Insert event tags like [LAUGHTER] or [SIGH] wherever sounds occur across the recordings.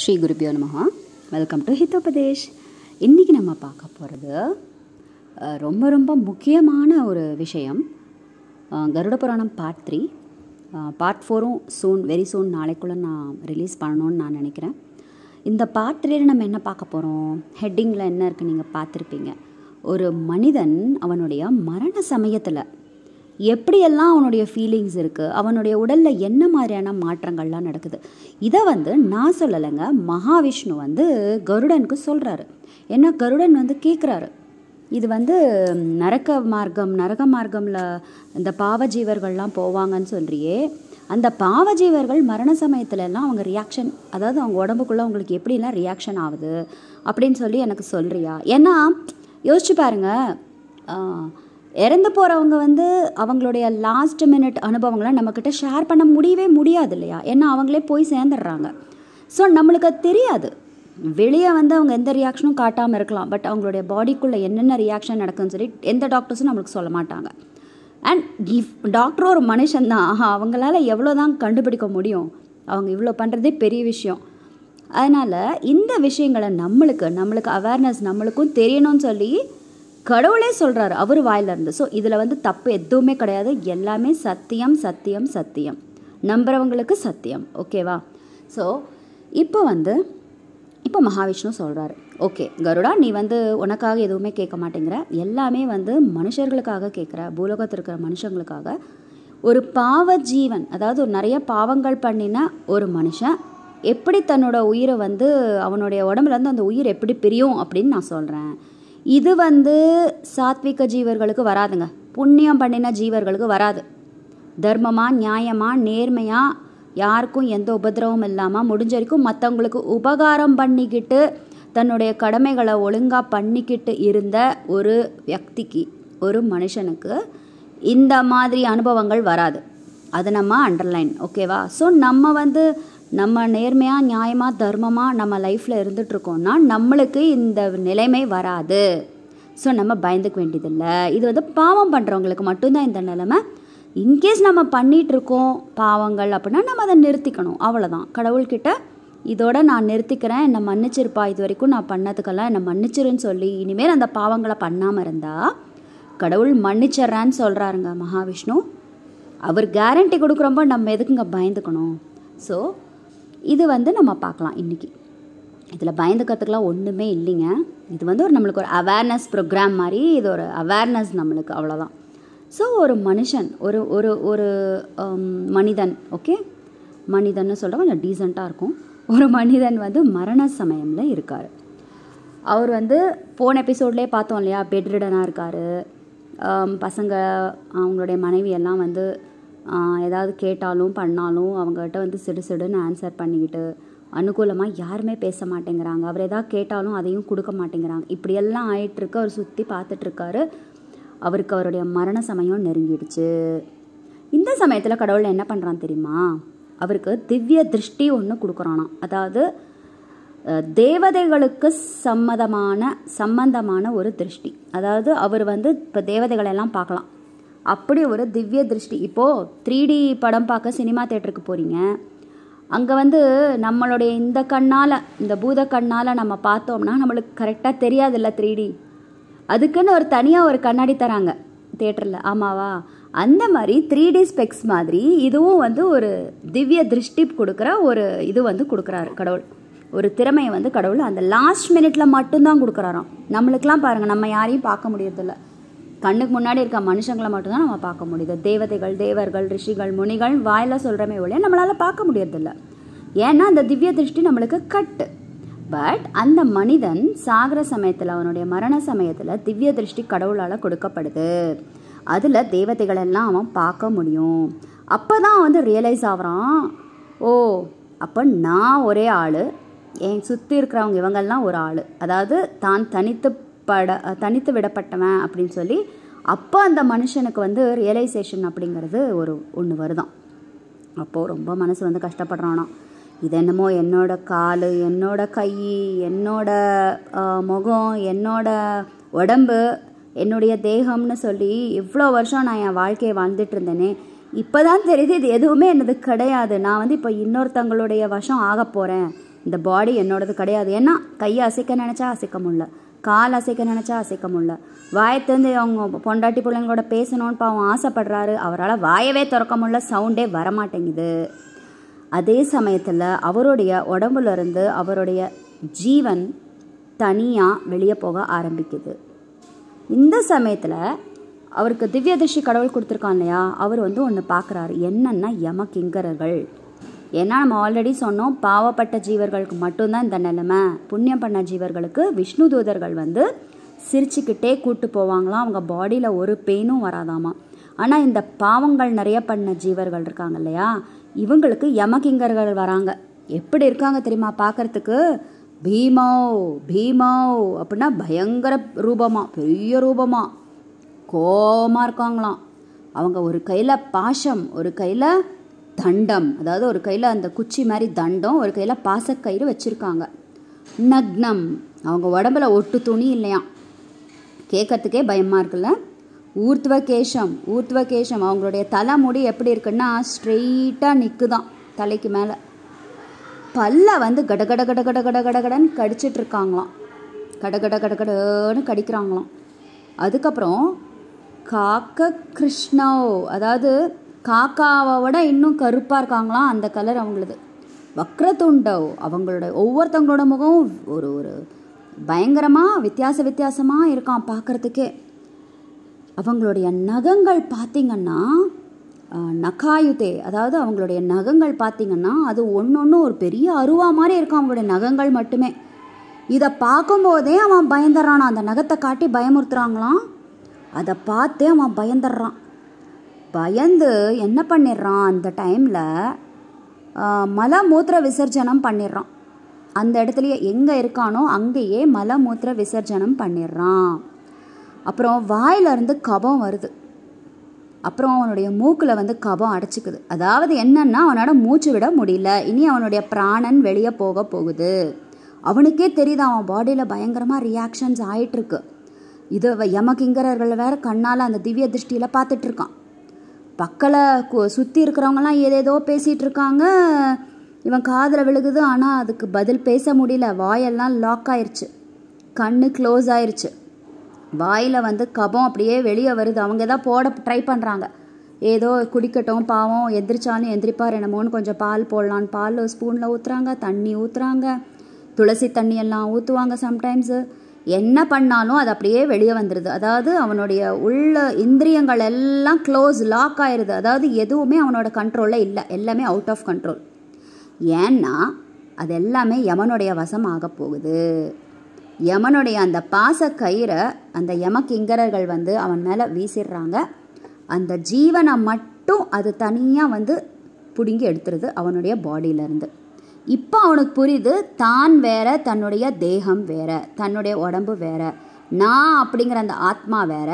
ஸ்ரீ குருபியோ நமகா welcome to ஹிதோபதேஷ் இன்றைக்கி நம்ம பார்க்க போகிறது ரொம்ப ரொம்ப முக்கியமான ஒரு விஷயம் Garuda Puranam part three part ஃபோரும் சூன் வெரி சூன் நாளைக்குள்ளே நான் ரிலீஸ் பண்ணணும்னு நான் நினைக்கிறேன் இந்த பார்ட் த்ரீயில் நம்ம என்ன பார்க்க போகிறோம் ஹெட்டிங்கில் என்ன இருக்குது நீங்கள் பார்த்துருப்பீங்க ஒரு மனிதன் அவனுடைய மரண சமயத்தில் எப்படியெல்லாம் அவனுடைய ஃபீலிங்ஸ் இருக்குது அவனுடைய உடலில் என்ன மாதிரியான மாற்றங்கள்லாம் நடக்குது இதை வந்து நான் சொல்லலைங்க மகாவிஷ்ணு வந்து கருடனுக்கு சொல்கிறாரு ஏன்னா கருடன் வந்து கேட்குறாரு இது வந்து நரக்க மார்க்கம் நரக மார்க்கமில் இந்த பாவஜீவர்கள்லாம் போவாங்கன்னு சொல்கிறியே அந்த பாவஜீவர்கள் மரண சமயத்துலலாம் அவங்க ரியாக்ஷன் அதாவது அவங்க உடம்புக்குள்ளே அவங்களுக்கு எப்படிலாம் ரியாக்ஷன் ஆகுது அப்படின்னு சொல்லி எனக்கு சொல்கிறியா ஏன்னா யோசிச்சு பாருங்கள் இறந்து போகிறவங்க வந்து அவங்களுடைய லாஸ்ட் மினிட் அனுபவங்களை நம்மக்கிட்ட ஷேர் பண்ண முடியவே முடியாது இல்லையா ஏன்னா அவங்களே போய் சேர்ந்துடுறாங்க ஸோ நம்மளுக்கு அது தெரியாது வெளியே வந்து அவங்க எந்த ரியாக்ஷனும் காட்டாமல் இருக்கலாம் பட் அவங்களுடைய பாடிக்குள்ளே என்னென்ன ரியாக்ஷன் நடக்குதுன்னு சொல்லி எந்த டாக்டர்ஸும் நம்மளுக்கு சொல்ல மாட்டாங்க அண்ட் இஃப் டாக்டரும் ஒரு மனுஷன்தான் அவங்களால எவ்வளோ தான் கண்டுபிடிக்க முடியும் அவங்க இவ்வளோ பண்ணுறதே பெரிய விஷயம் அதனால் இந்த விஷயங்களை நம்மளுக்கு நம்மளுக்கு அவேர்னஸ் நம்மளுக்கும் தெரியணும்னு சொல்லி கடவுளே சொல்கிறாரு அவர் வாயிலிருந்து ஸோ இதில் வந்து தப்பு எதுவுமே கிடையாது எல்லாமே சத்தியம் சத்தியம் சத்தியம் நம்புறவங்களுக்கு சத்தியம் ஓகேவா ஸோ இப்போ வந்து இப்போ மகாவிஷ்ணு சொல்கிறாரு ஓகே கருடா நீ வந்து உனக்காக எதுவுமே கேட்க மாட்டேங்கிற எல்லாமே வந்து மனுஷர்களுக்காக கேட்குற பூலோகத்தில் இருக்கிற மனுஷங்களுக்காக ஒரு பாவ ஜீவன் அதாவது நிறைய பாவங்கள் பண்ணின ஒரு மனுஷன் எப்படி தன்னோட உயிரை வந்து அவனுடைய உடம்புலேருந்து அந்த உயிர் எப்படி பிரியும் அப்படின்னு நான் சொல்கிறேன் இது வந்து சாத்விக ஜீவர்களுக்கு வராதுங்க புண்ணியம் பண்ணின ஜீவர்களுக்கு வராது தர்மமாக நியாயமாக நேர்மையாக யாருக்கும் எந்த உபதிரவம் இல்லாமல் முடிஞ்ச வரைக்கும் மற்றவங்களுக்கு உபகாரம் பண்ணிக்கிட்டு தன்னுடைய கடமைகளை ஒழுங்காக பண்ணிக்கிட்டு இருந்த ஒரு வியக்திக்கு ஒரு மனுஷனுக்கு இந்த மாதிரி அனுபவங்கள் வராது அதை நம்ம அண்டர்லைன் ஓகேவா ஸோ நம்ம வந்து நம்ம நேர்மையாக நியாயமாக தர்மமாக நம்ம லைஃப்பில் இருந்துகிட்ருக்கோன்னா நம்மளுக்கு இந்த நிலைமை வராது ஸோ நம்ம பயந்துக்க வேண்டியதில்லை இது வந்து பாவம் பண்ணுறவங்களுக்கு மட்டும்தான் இந்த நிலைமை இன்கேஸ் நம்ம பண்ணிகிட்ருக்கோம் பாவங்கள் அப்படின்னா நம்ம அதை நிறுத்திக்கணும் அவ்வளோதான் கடவுள்கிட்ட இதோட நான் நிறுத்திக்கிறேன் என்னை மன்னிச்சிருப்பா இது வரைக்கும் நான் பண்ணதுக்கெல்லாம் என்னை மன்னிச்சிருன்னு சொல்லி இனிமேல் அந்த பாவங்களை பண்ணாமல் இருந்தால் கடவுள் மன்னிச்சிட்றேன்னு சொல்கிறாருங்க மகாவிஷ்ணு அவர் கேரண்டி கொடுக்குறப்போ நம்ம எதுக்குங்க பயந்துக்கணும் ஸோ இது வந்து நம்ம பார்க்கலாம் இன்றைக்கி இதில் பயந்து கற்றுக்கலாம் ஒன்றுமே இல்லைங்க இது வந்து ஒரு நம்மளுக்கு ஒரு அவேர்னஸ் ப்ரோக்ராம் மாதிரி இது ஒரு அவேர்னஸ் நம்மளுக்கு அவ்வளோதான் ஸோ ஒரு மனுஷன் ஒரு ஒரு ஒரு um, மனிதன் ஓகே மனிதன்னு சொல்கிற கொஞ்சம் டீசெண்டாக இருக்கும் ஒரு மனிதன் வந்து மரண சமயமில் இருக்கார் அவர் வந்து போன எபிசோட்லேயே பார்த்தோம் இல்லையா பெட்ரிடனாக இருக்கார் பசங்க அவங்களுடைய மனைவி எல்லாம் வந்து ஏதாவது கேட்டாலும் பண்ணாலும் அவங்ககிட்ட வந்து சிடு சிடுன்னு ஆன்சர் பண்ணிக்கிட்டு அனுகூலமாக யாருமே பேச மாட்டேங்கிறாங்க அவர் எதாவது கேட்டாலும் அதையும் கொடுக்க மாட்டேங்கிறாங்க இப்படியெல்லாம் ஆயிட்டுருக்கு அவர் சுற்றி பார்த்துட்ருக்காரு அவருக்கு அவருடைய மரண சமயம் நெருங்கிடுச்சு இந்த சமயத்தில் கடவுள் என்ன பண்ணுறான் தெரியுமா அவருக்கு திவ்ய திருஷ்டி ஒன்று கொடுக்குறானா அதாவது தேவதைகளுக்கு சம்மதமான சம்பந்தமான ஒரு திருஷ்டி அதாவது அவர் வந்து இப்போ தேவதைகளெல்லாம் பார்க்கலாம் அப்படி ஒரு திவ்ய திருஷ்டி இப்போது த்ரீ டி படம் பார்க்க சினிமா தேட்டருக்கு போகிறீங்க அங்கே வந்து நம்மளுடைய இந்த கண்ணால் இந்த பூத கண்ணால் நம்ம பார்த்தோம்னா நம்மளுக்கு கரெக்டாக தெரியாதுல்ல த்ரீ டி அதுக்குன்னு ஒரு தனியாக ஒரு கண்ணாடி தராங்க தேட்டரில் ஆமாவா அந்த மாதிரி த்ரீ டி ஸ்பெக்ஸ் மாதிரி இதுவும் வந்து ஒரு திவ்ய திருஷ்டி கொடுக்குற ஒரு இது வந்து கொடுக்குறாரு கடவுள் ஒரு திறமையை வந்து கடவுள் அந்த லாஸ்ட் மினிட்ல மட்டும்தான் கொடுக்குறாராம் நம்மளுக்கெல்லாம் பாருங்கள் நம்ம யாரையும் பார்க்க முடியறதில்ல கண்ணுக்கு முன்னாடி இருக்க மனுஷங்களை மட்டும்தான் நம்ம பார்க்க முடியுது தேவதைகள் தேவர்கள் ரிஷிகள் முனிகள் வாயில் சொல்கிறமே ஒழிய நம்மளால் பார்க்க முடியறதில்ல ஏன்னா அந்த திவ்ய திருஷ்டி நம்மளுக்கு கட்டு பட் அந்த மனிதன் சாகர சமயத்தில் அவனுடைய மரண சமயத்தில் திவ்ய திருஷ்டி கடவுளால் கொடுக்கப்படுது அதில் தேவதைகள் எல்லாம் அவன் பார்க்க முடியும் அப்போ தான் வந்து ரியலைஸ் ஆகிறான் ஓ அப்போ நான் ஒரே ஆள் என் சுற்றி இருக்கிறவங்க இவங்கெல்லாம் ஒரு ஆள் அதாவது தான் தனித்து பட தனித்து விடப்பட்டவன் அப்படின்னு சொல்லி அப்போ அந்த மனுஷனுக்கு வந்து ரியலைசேஷன் அப்படிங்கிறது ஒரு ஒன்று வருதான் அப்போது ரொம்ப மனசு வந்து கஷ்டப்படுறானா இது என்னமோ என்னோட கால் என்னோட கை என்னோட முகம் என்னோட உடம்பு என்னுடைய தேகம்னு சொல்லி இவ்வளோ வருஷம் நான் என் வாழ்க்கையை வாழ்ந்துட்டு இருந்தேனே இப்போ தான் தெரியுது இது எதுவுமே என்னது கிடையாது நான் வந்து இப்போ இன்னொருத்தங்களுடைய வருஷம் ஆக போகிறேன் இந்த பாடி என்னோடது கிடையாது ஏன்னா கையை அசைக்க நினச்சா அசைக்க முடியல கால் அசைக்க நினச்சா அசைக்க முடில வாயத்தேருந்து அவங்க பொண்டாட்டி பிள்ளைங்களோட பேசணும்னு பாவம் ஆசைப்படுறாரு அவரால் வாயவே திறக்க முடில சவுண்டே வரமாட்டேங்குது அதே சமயத்தில் அவருடைய உடம்புலேருந்து அவருடைய ஜீவன் தனியாக வெளியே போக ஆரம்பிக்குது இந்த சமயத்தில் அவருக்கு திவ்யதர்ஷி கடவுள் கொடுத்துருக்கான் இல்லையா அவர் வந்து ஒன்று பார்க்குறாரு என்னென்னா யம கிங்கரர்கள் ஏன்னா நம்ம ஆல்ரெடி சொன்னோம் பாவப்பட்ட ஜீவர்களுக்கு மட்டும்தான் இந்த நிலைமை புண்ணியம் பண்ண ஜீவர்களுக்கு விஷ்ணு தூதர்கள் வந்து சிரிச்சுக்கிட்டே கூட்டு போவாங்களாம் அவங்க பாடியில் ஒரு பெயினும் வராதாமா ஆனால் இந்த பாவங்கள் நிறைய பண்ண ஜீவர்கள் இருக்காங்க இல்லையா இவங்களுக்கு யமகிங்கர்கள் வராங்க எப்படி இருக்காங்க தெரியுமா பார்க்குறதுக்கு பீமோ பீமோ அப்படின்னா பயங்கர ரூபமாக பெரிய ரூபமாக கோபமாக இருக்காங்களாம் அவங்க ஒரு கையில் பாஷம் ஒரு கையில் தண்டம் அதாவது ஒரு கையில் அந்த குச்சி மாதிரி தண்டம் ஒரு கையில் பாசக்கயிறு வச்சுருக்காங்க நக்னம் அவங்க உடம்புல ஒட்டு துணி இல்லையா கேட்கறதுக்கே பயமாக இருக்குல்ல ஊர்த்துவ கேஷம் ஊர்த்துவ கேஷம் அவங்களுடைய தலைமுடி எப்படி இருக்குன்னா ஸ்ட்ரெயிட்டாக நிற்குதான் தலைக்கு மேலே பல்ல வந்து கட கட கட கட கட கடிச்சிட்டு இருக்காங்களாம் கட கட கட கடன்னு கடிக்கிறாங்களாம் அதுக்கப்புறம் காக்க கிருஷ்ணோ அதாவது காக்காவை விட இன்னும் கருப்பாக இருக்காங்களாம் அந்த கலர் அவங்களது வக்ரத்துண்டோ அவங்களோட ஒவ்வொருத்தவங்களோட முகமும் ஒரு ஒரு பயங்கரமாக வித்தியாச வித்தியாசமாக இருக்கான் பார்க்குறதுக்கே அவங்களுடைய நகங்கள் பார்த்திங்கன்னா நகாயுதே அதாவது அவங்களுடைய நகங்கள் பார்த்திங்கன்னா அது ஒன்று ஒன்று ஒரு பெரிய அருவா மாதிரி இருக்கும் அவங்களுடைய நகங்கள் மட்டுமே இதை பார்க்கும்போதே அவன் பயந்துடுறான் அந்த நகத்தை காட்டி பயமுறுத்துறாங்களாம் அதை பார்த்தே அவன் பயந்துடுறான் பயந்து என்ன பண்ணிடுறான் அந்த டைமில் மல மூத்திர விசர்ஜனம் பண்ணிடுறான் அந்த இடத்துலையே எங்கே இருக்கானோ அங்கேயே மல மூத்திர விசர்ஜனம் பண்ணிடுறான் அப்புறம் வாயிலிருந்து கபம் வருது அப்புறம் அவனுடைய மூக்கில் வந்து கபம் அடைச்சிக்குது அதாவது என்னன்னா அவனோட மூச்சு விட முடியல இனி அவனுடைய பிராணன் வெளியே போக போகுது அவனுக்கே தெரியுது அவன் பாடியில் பயங்கரமாக ரியாக்ஷன்ஸ் ஆயிட்டுருக்கு எமக்கு யமகிங்கரர்கள் வேற கண்ணால் அந்த திவ்ய திருஷ்டியில் பார்த்துட்ருக்கான் பக்கலை சுற்றி இருக்கிறவங்கலாம் ஏதேதோ பேசிகிட்டு இருக்காங்க இவன் காதில் விழுகுது ஆனால் அதுக்கு பதில் பேச முடியல வாயெல்லாம் லாக் ஆயிடுச்சு கண்ணு க்ளோஸ் ஆயிடுச்சு வாயில் வந்து கபம் அப்படியே வெளியே வருது அவங்க தான் போட ட்ரை பண்ணுறாங்க ஏதோ குடிக்கட்டும் பாவம் எந்திரிச்சாலும் எந்திரிப்பார் என்னமோன்னு கொஞ்சம் பால் போடலான்னு பால் ஸ்பூனில் ஊற்றுறாங்க தண்ணி ஊற்றுறாங்க துளசி தண்ணியெல்லாம் ஊற்றுவாங்க சம்டைம்ஸு என்ன பண்ணாலும் அது அப்படியே வெளியே வந்துடுது அதாவது அவனுடைய உள்ள இந்திரியங்கள் எல்லாம் க்ளோஸ் லாக் ஆயிடுது அதாவது எதுவுமே அவனோட கண்ட்ரோலில் இல்லை எல்லாமே அவுட் ஆஃப் கண்ட்ரோல் ஏன்னா அது எல்லாமே யமனுடைய வசம் ஆக போகுது யமனுடைய அந்த பாச கயிறை அந்த யம கிங்கரர்கள் வந்து அவன் மேலே வீசிடுறாங்க அந்த ஜீவனை மட்டும் அது தனியாக வந்து பிடுங்கி எடுத்துருது அவனுடைய பாடியிலேருந்து இப்போ அவனுக்கு புரியுது தான் வேற தன்னுடைய தேகம் வேற தன்னுடைய உடம்பு வேற நான் அப்படிங்கிற அந்த ஆத்மா வேற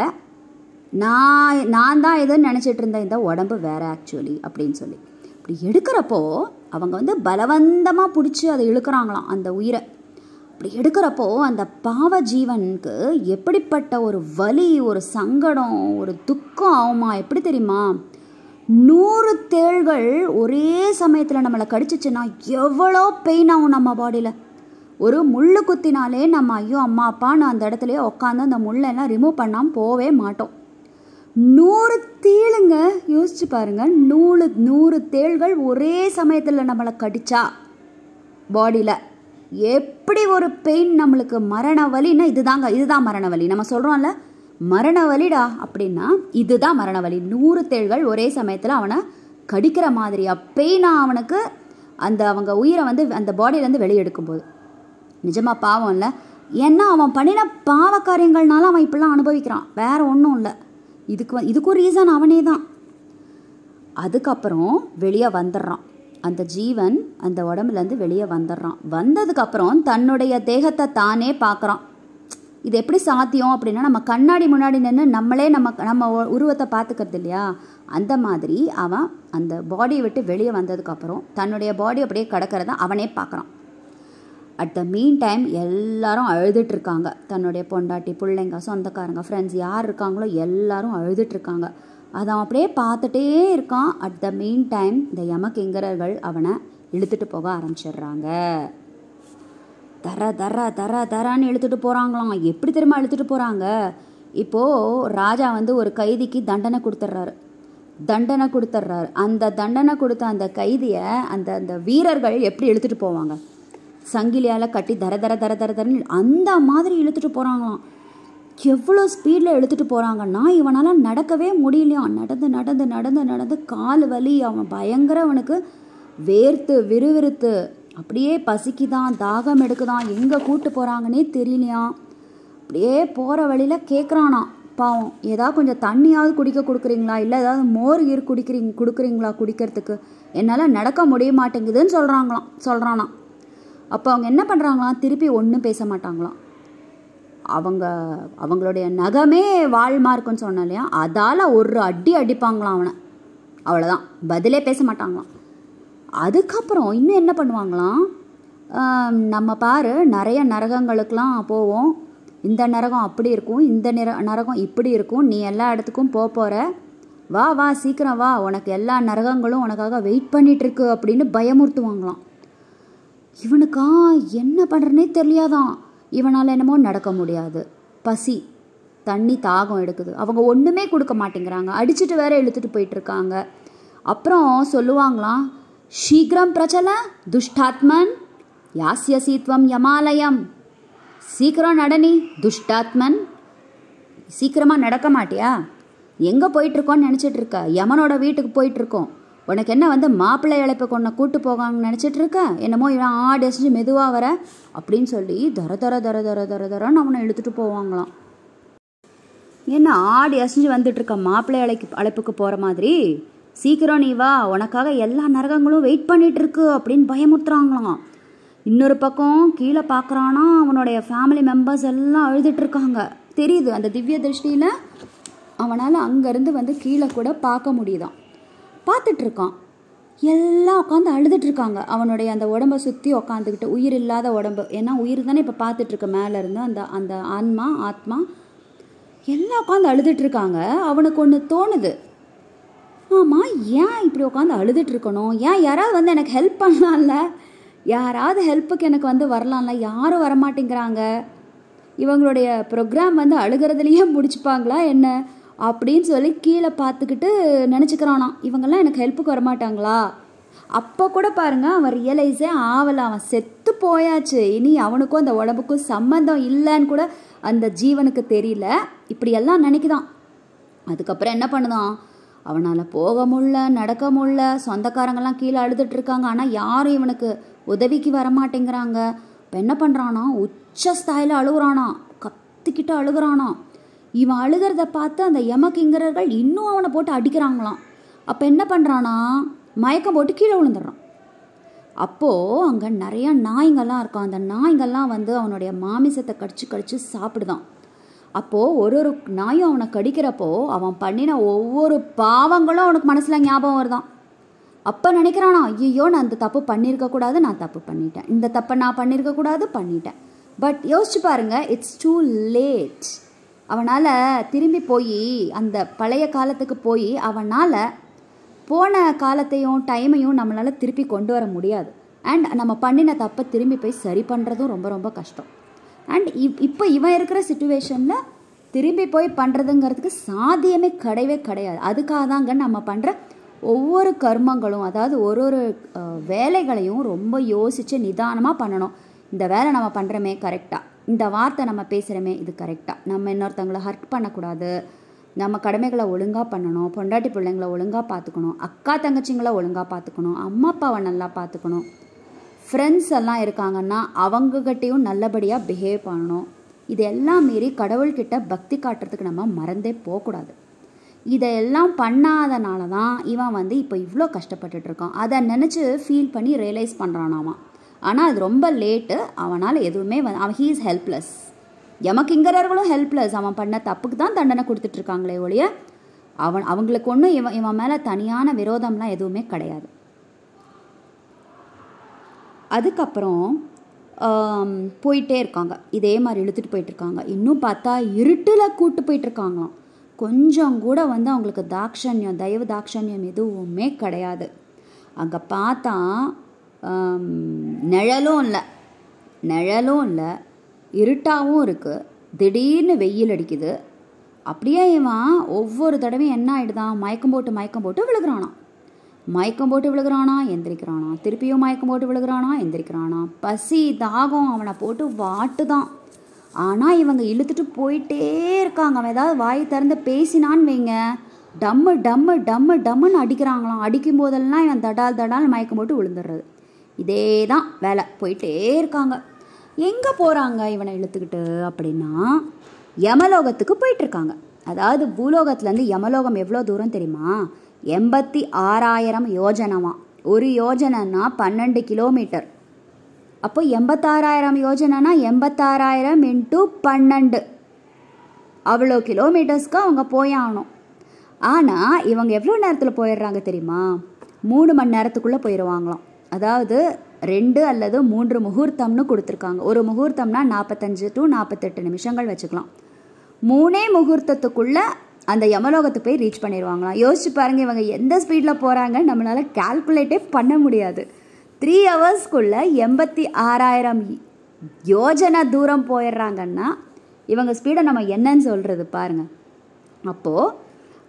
நான் நான் தான் எதுன்னு நினச்சிட்டு இருந்த இந்த உடம்பு வேற ஆக்சுவலி அப்படின்னு சொல்லி இப்படி எடுக்கிறப்போ அவங்க வந்து பலவந்தமாக பிடிச்சி அதை இழுக்கிறாங்களாம் அந்த உயிரை அப்படி எடுக்கிறப்போ அந்த பாவ ஜீவனுக்கு எப்படிப்பட்ட ஒரு வலி ஒரு சங்கடம் ஒரு துக்கம் ஆகுமா எப்படி தெரியுமா நூறு தேள்கள் ஒரே சமயத்தில் நம்மளை கடிச்சிச்சுன்னா எவ்வளோ பெயின் ஆகும் நம்ம பாடியில் ஒரு முள் குத்தினாலே நம்ம ஐயோ அம்மா அப்பா நான் அந்த இடத்துலையே உட்காந்து அந்த முள்ளெல்லாம் ரிமூவ் பண்ணாமல் போகவே மாட்டோம் நூறு தேளுங்க யோசிச்சு பாருங்க நூறு நூறு தேள்கள் ஒரே சமயத்தில் நம்மளை கடிச்சா பாடியில் எப்படி ஒரு பெயின் நம்மளுக்கு மரண வலின்னா இதுதாங்க இதுதான் மரண வலி நம்ம சொல்கிறோம்ல மரண வலிடா அப்படின்னா இதுதான் மரண வலி நூறு தேள்கள் ஒரே சமயத்தில் அவனை கடிக்கிற மாதிரி நான் அவனுக்கு அந்த அவங்க உயிரை வந்து அந்த பாடியிலேருந்து வெளியெடுக்கும்போது நிஜமாக பாவம் இல்லை ஏன்னா அவன் பண்ணின பாவ காரியங்கள்னால அவன் இப்படிலாம் அனுபவிக்கிறான் வேற ஒன்றும் இல்லை இதுக்கு இதுக்கும் ரீசன் அவனே தான் அதுக்கப்புறம் வெளியே வந்துடுறான் அந்த ஜீவன் அந்த உடம்புலேருந்து வெளியே வந்துடுறான் வந்ததுக்கப்புறம் தன்னுடைய தேகத்தை தானே பார்க்குறான் இது எப்படி சாத்தியம் அப்படின்னா நம்ம கண்ணாடி முன்னாடி நின்று நம்மளே நம்ம நம்ம உருவத்தை பார்த்துக்கிறது இல்லையா அந்த மாதிரி அவன் அந்த பாடியை விட்டு வெளியே வந்ததுக்கப்புறம் தன்னுடைய பாடி அப்படியே கிடக்கிறத அவனே பார்க்குறான் அட் த மீன் டைம் எல்லாரும் அழுதுட்டுருக்காங்க தன்னுடைய பொண்டாட்டி பிள்ளைங்க சொந்தக்காரங்க ஃப்ரெண்ட்ஸ் யார் இருக்காங்களோ எல்லாரும் அழுதுட்டுருக்காங்க அதை அவன் அப்படியே பார்த்துட்டே இருக்கான் அட் த மீன் டைம் இந்த யமகிங்கரர்கள் அவனை இழுத்துட்டு போக ஆரம்பிச்சிடுறாங்க தர தர தர தரான்னு எழுத்துட்டு போகிறாங்களாம் எப்படி திரும்ப எழுத்துட்டு போகிறாங்க இப்போது ராஜா வந்து ஒரு கைதிக்கு தண்டனை கொடுத்துட்றாரு தண்டனை கொடுத்துட்றாரு அந்த தண்டனை கொடுத்த அந்த கைதியை அந்த அந்த வீரர்கள் எப்படி எழுத்துட்டு போவாங்க சங்கிலியால் கட்டி தர தர தர தர தரன்னு அந்த மாதிரி இழுத்துட்டு போகிறாங்களாம் எவ்வளோ ஸ்பீடில் இழுத்துட்டு போகிறாங்கன்னா இவனால் நடக்கவே முடியலையாம் நடந்து நடந்து நடந்து நடந்து கால் வலி அவன் பயங்கர அவனுக்கு வேர்த்து விறுவிறுத்து அப்படியே பசிக்குதான் தாகம் எடுக்குதான் எங்கே கூட்டு போகிறாங்கன்னே தெரியலையாம் அப்படியே போகிற வழியில் கேட்குறானா பாவம் ஏதாவது கொஞ்சம் தண்ணியாவது குடிக்க கொடுக்குறீங்களா இல்லை ஏதாவது மோர் ஈர் குடிக்கிறீங்க கொடுக்குறீங்களா குடிக்கிறதுக்கு என்னால் நடக்க முடிய மாட்டேங்குதுன்னு சொல்கிறாங்களாம் சொல்கிறானா அப்போ அவங்க என்ன பண்ணுறாங்களாம் திருப்பி ஒன்றும் பேச மாட்டாங்களாம் அவங்க அவங்களுடைய நகமே வாழ்மா இருக்குன்னு அதால் ஒரு அடி அடிப்பாங்களாம் அவனை அவ்வளோதான் பதிலே பேச மாட்டாங்களாம் அதுக்கப்புறம் இன்னும் என்ன பண்ணுவாங்களாம் நம்ம பாரு நிறைய நரகங்களுக்கெலாம் போவோம் இந்த நரகம் அப்படி இருக்கும் இந்த நிற நரகம் இப்படி இருக்கும் நீ எல்லா இடத்துக்கும் போக போகிற வா வா சீக்கிரம் வா உனக்கு எல்லா நரகங்களும் உனக்காக வெயிட் பண்ணிகிட்ருக்கு அப்படின்னு பயமுறுத்துவாங்களாம் இவனுக்கா என்ன பண்ணுறனே தெரியாதான் இவனால் என்னமோ நடக்க முடியாது பசி தண்ணி தாகம் எடுக்குது அவங்க ஒன்றுமே கொடுக்க மாட்டேங்கிறாங்க அடிச்சுட்டு வேற இழுத்துட்டு போயிட்டுருக்காங்க அப்புறம் சொல்லுவாங்களாம் சீக்கிரம் பிரச்சல துஷ்டாத்மன் யாசிய சீத்வம் யமாலயம் சீக்கிரம் நடனி துஷ்டாத்மன் சீக்கிரமாக நடக்க மாட்டியா எங்கே போயிட்டுருக்கோன்னு நினச்சிட்ருக்க யமனோட வீட்டுக்கு போயிட்டுருக்கோம் உனக்கு என்ன வந்து மாப்பிள்ளை இழப்பை கொண்ட கூட்டு போகாங்கன்னு நினச்சிட்ருக்க என்னமோ இவன் ஆடு எசிஞ்சு மெதுவாக வர அப்படின்னு சொல்லி தர தர தர தர தர தரன்னு அவனை இழுத்துட்டு போவாங்களாம் என்ன ஆடு எசிஞ்சு வந்துட்டுருக்க மாப்பிள்ளை அழைக்கு அழைப்புக்கு போகிற மாதிரி சீக்கிரம் நீ வா உனக்காக எல்லா நரகங்களும் வெயிட் பண்ணிட்டு இருக்கு அப்படின்னு பயமுறுத்துறாங்களாம் இன்னொரு பக்கம் கீழே பார்க்குறானா அவனுடைய ஃபேமிலி மெம்பர்ஸ் எல்லாம் அழுதுட்டு இருக்காங்க தெரியுது அந்த திவ்ய திருஷ்டியில் அவனால் அங்கேருந்து வந்து கீழே கூட பார்க்க முடியுதான் பார்த்துட்ருக்கான் எல்லாம் உட்காந்து அழுதுட்ருக்காங்க அவனுடைய அந்த உடம்பை சுற்றி உட்காந்துக்கிட்டு உயிர் இல்லாத உடம்பு ஏன்னா உயிர் தானே இப்போ பார்த்துட்ருக்க மேலேருந்து அந்த அந்த ஆன்மா ஆத்மா எல்லாம் உட்காந்து அழுதுட்ருக்காங்க அவனுக்கு ஒன்று தோணுது ஆமாம் ஏன் இப்படி உட்காந்து அழுதுட்டு ஏன் யாராவது வந்து எனக்கு ஹெல்ப் பண்ணலாம்ல யாராவது ஹெல்ப்புக்கு எனக்கு வந்து வரலாம்ல யாரும் வரமாட்டேங்கிறாங்க இவங்களுடைய ப்ரோக்ராம் வந்து அழுகிறதுலையே முடிச்சுப்பாங்களா என்ன அப்படின்னு சொல்லி கீழே பார்த்துக்கிட்டு நினச்சிக்கிறானா இவங்கெல்லாம் எனக்கு ஹெல்ப்புக்கு வரமாட்டாங்களா அப்போ கூட பாருங்க அவன் ரியலைஸே ஆவல அவன் செத்து போயாச்சு இனி அவனுக்கும் அந்த உடம்புக்கும் சம்மந்தம் இல்லைன்னு கூட அந்த ஜீவனுக்கு தெரியல இப்படியெல்லாம் நினைக்குதான் அதுக்கப்புறம் என்ன பண்ணுதான் அவனால் போக முடில நடக்க முடில சொந்தக்காரங்கெல்லாம் கீழே அழுதுட்டு இருக்காங்க ஆனால் யாரும் இவனுக்கு உதவிக்கு வரமாட்டேங்கிறாங்க இப்போ என்ன பண்ணுறானா உச்ச ஸ்தாயில் அழுகுறானா கத்துக்கிட்டு அழுகுறானா இவன் அழுகிறத பார்த்து அந்த யமகிங்கரர்கள் இன்னும் அவனை போட்டு அடிக்கிறாங்களாம் அப்போ என்ன பண்ணுறானா மயக்கம் போட்டு கீழே விழுந்துடுறான் அப்போது அங்கே நிறையா நாய்ங்கள்லாம் இருக்கும் அந்த நாய்ங்கள்லாம் வந்து அவனுடைய மாமிசத்தை கடிச்சு கடிச்சு சாப்பிடுதான் அப்போது ஒரு ஒரு நாயும் அவனை கடிக்கிறப்போ அவன் பண்ணின ஒவ்வொரு பாவங்களும் அவனுக்கு மனசில் ஞாபகம் வருதான் அப்போ நினைக்கிறானா ஐயோ நான் அந்த தப்பு பண்ணியிருக்கக்கூடாது நான் தப்பு பண்ணிட்டேன் இந்த தப்பை நான் பண்ணியிருக்கக்கூடாது பண்ணிட்டேன் பட் யோசிச்சு பாருங்க இட்ஸ் டூ லேட் அவனால் திரும்பி போய் அந்த பழைய காலத்துக்கு போய் அவனால் போன காலத்தையும் டைமையும் நம்மளால் திருப்பி கொண்டு வர முடியாது அண்ட் நம்ம பண்ணின தப்பை திரும்பி போய் சரி பண்ணுறதும் ரொம்ப ரொம்ப கஷ்டம் அண்ட் இப் இப்போ இவன் இருக்கிற சுச்சுவேஷனில் திரும்பி போய் பண்ணுறதுங்கிறதுக்கு சாத்தியமே கிடையவே கிடையாது அதுக்காக தாங்க நம்ம பண்ணுற ஒவ்வொரு கர்மங்களும் அதாவது ஒரு ஒரு வேலைகளையும் ரொம்ப யோசித்து நிதானமாக பண்ணணும் இந்த வேலை நம்ம பண்ணுறோமே கரெக்டாக இந்த வார்த்தை நம்ம பேசுகிறோமே இது கரெக்டாக நம்ம இன்னொருத்தங்களை ஹர்ட் பண்ணக்கூடாது நம்ம கடமைகளை ஒழுங்காக பண்ணணும் பொண்டாட்டி பிள்ளைங்களை ஒழுங்காக பார்த்துக்கணும் அக்கா தங்கச்சிங்களை ஒழுங்காக பார்த்துக்கணும் அம்மா அப்பாவை நல்லா பார்த்துக்கணும் ஃப்ரெண்ட்ஸ் எல்லாம் இருக்காங்கன்னா அவங்கக்கிட்டேயும் நல்லபடியாக பிஹேவ் பண்ணணும் இதெல்லாம் மீறி கடவுள்கிட்ட பக்தி காட்டுறதுக்கு நம்ம மறந்தே போகக்கூடாது இதையெல்லாம் பண்ணாதனால தான் இவன் வந்து இப்போ இவ்வளோ கஷ்டப்பட்டுட்ருக்கான் அதை நினச்சி ஃபீல் பண்ணி ரியலைஸ் பண்ணுறானாமா ஆனால் அது ரொம்ப லேட்டு அவனால் எதுவுமே வந்து அவன் ஹீ இஸ் ஹெல்ப்லெஸ் எமக்கிங்கரர்களும் ஹெல்ப்லெஸ் அவன் பண்ண தப்புக்கு தான் தண்டனை கொடுத்துட்ருக்காங்களே ஒழிய அவன் அவங்களுக்கு ஒன்றும் இவன் இவன் மேலே தனியான விரோதம்லாம் எதுவுமே கிடையாது அதுக்கப்புறம் போயிட்டே இருக்காங்க இதே மாதிரி இழுத்துட்டு போயிட்டுருக்காங்க இன்னும் பார்த்தா இருட்டில் கூட்டு போயிட்டுருக்காங்களாம் கொஞ்சம் கூட வந்து அவங்களுக்கு தாக்ஷண்யம் தயவு தாக்ஷண்யம் எதுவுமே கிடையாது அங்கே பார்த்தா நிழலும் இல்லை நிழலும் இல்லை இருட்டாகவும் இருக்குது திடீர்னு வெயில் அடிக்குது அப்படியே இவன் ஒவ்வொரு தடவையும் என்ன ஆகிடுதான் மயக்கம் போட்டு மயக்கம் போட்டு விழுகிறானான் மயக்கம் போட்டு விழுகிறானா எந்திரிக்கிறானா திருப்பியும் மயக்கம் போட்டு விழுகிறானா எந்திரிக்கிறானா பசி தாகம் அவனை போட்டு வாட்டுதான் ஆனால் இவங்க இழுத்துட்டு போயிட்டே இருக்காங்க அவன் ஏதாவது வாய் திறந்து பேசினான்னு வைங்க டம்மு டம்மு டம்மு டம்முன்னு அடிக்கிறாங்களாம் அடிக்கும் போதெல்லாம் இவன் தடால் தடால் மயக்கம் போட்டு விழுந்துடுறது இதே தான் வேலை போயிட்டே இருக்காங்க எங்கே போகிறாங்க இவனை இழுத்துக்கிட்டு அப்படின்னா யமலோகத்துக்கு போயிட்டுருக்காங்க அதாவது பூலோகத்துலேருந்து யமலோகம் எவ்வளோ தூரம் தெரியுமா எண்பத்தி ஆறாயிரம் யோஜனமா ஒரு யோஜனைன்னா பன்னெண்டு கிலோமீட்டர் அப்போ எண்பத்தாறாயிரம் யோஜனைனா எண்பத்தாறாயிரம் இன்ட்டு பன்னெண்டு அவ்வளோ கிலோமீட்டர்ஸ்க்கு அவங்க போயாகணும் ஆனால் இவங்க எவ்வளோ நேரத்தில் போயிடுறாங்க தெரியுமா மூணு மணி நேரத்துக்குள்ளே போயிடுவாங்களாம் அதாவது ரெண்டு அல்லது மூன்று முகூர்த்தம்னு கொடுத்துருக்காங்க ஒரு முகூர்த்தம்னா நாற்பத்தஞ்சு டு நாற்பத்தெட்டு நிமிஷங்கள் வச்சுக்கலாம் மூணே முகூர்த்தத்துக்குள்ளே அந்த யமலோகத்தை போய் ரீச் பண்ணிடுவாங்களாம் யோசிச்சு பாருங்க இவங்க எந்த ஸ்பீடில் போகிறாங்க நம்மளால் கால்குலேட்டே பண்ண முடியாது த்ரீ ஹவர்ஸ்க்குள்ளே எண்பத்தி ஆறாயிரம் யோஜனை தூரம் போயிடுறாங்கன்னா இவங்க ஸ்பீடை நம்ம என்னன்னு சொல்கிறது பாருங்கள் அப்போது